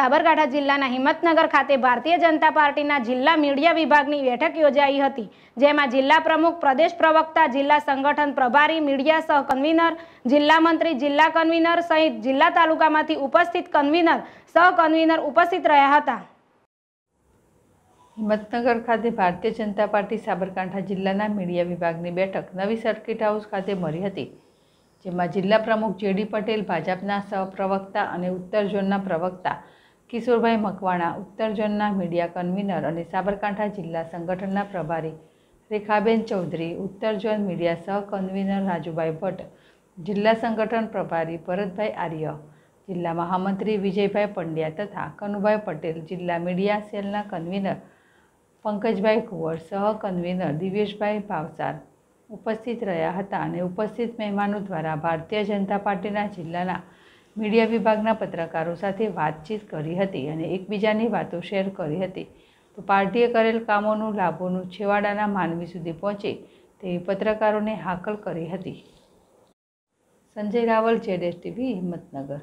સાબરકાંઠા જિલ્લાના હિંમતનગર ખાતે ભારતીય જનતા પાર્ટીના જિલ્લા મીડિયા વિભાગની બેઠક યોજાઈ હતી જેમાં જિલ્લા પ્રમુખ પ્રદેશ પ્રવક્તા જિલ્લા સંગઠન પ્રભારી મીડિયા સહ કન્વીનર જિલ્લા મંત્રી જિલ્લા કન્વીનર સહિત જિલ્લા તાલુકામાંથી ઉપસ્થિત કન્વીનર સહ કન્વીનર ઉપસ્થિત રહ્યા હતા હિંમતનગર ખાતે ભારતીય જનતા પાર્ટી સાબરકાંઠા જિલ્લાના મીડિયા વિભાગની બેઠક નવી સર્કિટ હાઉસ ખાતે મળી હતી જેમાં જિલ્લા પ્રમુખ જેડી પટેલ ભાજપના સહપ્રવક્તા અને ઉત્તર ઝોનના પ્રવક્તા કિશોરભાઈ મકવાણા ઉત્તરજનના મીડિયા કન્વીનર અને સાબરકાંઠા જિલ્લા સંગઠનના પ્રભારી રેખાબેન ચૌધરી ઉત્તરજન મીડિયા સહકન્વીનર રાજુભાઈ ભટ્ટ જિલ્લા સંગઠન પ્રભારી ભરતભાઈ આર્ય જિલ્લા મહામંત્રી વિજયભાઈ પંડ્યા તથા કનુભાઈ પટેલ જિલ્લા મીડિયા સેલના કન્વીનર પંકજભાઈ કુંવર સહ કન્વીનર દિવેશભાઈ ભાવસાર ઉપસ્થિત રહ્યા હતા અને ઉપસ્થિત મહેમાનો દ્વારા ભારતીય જનતા પાર્ટીના જિલ્લાના મીડિયા વિભાગના પત્રકારો સાથે વાતચીત કરી હતી અને એકબીજાની વાતો શેર કરી હતી તો પાર્ટીએ કરેલ કામોનું લાભોનું છેવાડાના માનવી સુધી પહોંચે તેવી પત્રકારોને હાકલ કરી હતી સંજય રાવલ જેડેશ ટીવી હિંમતનગર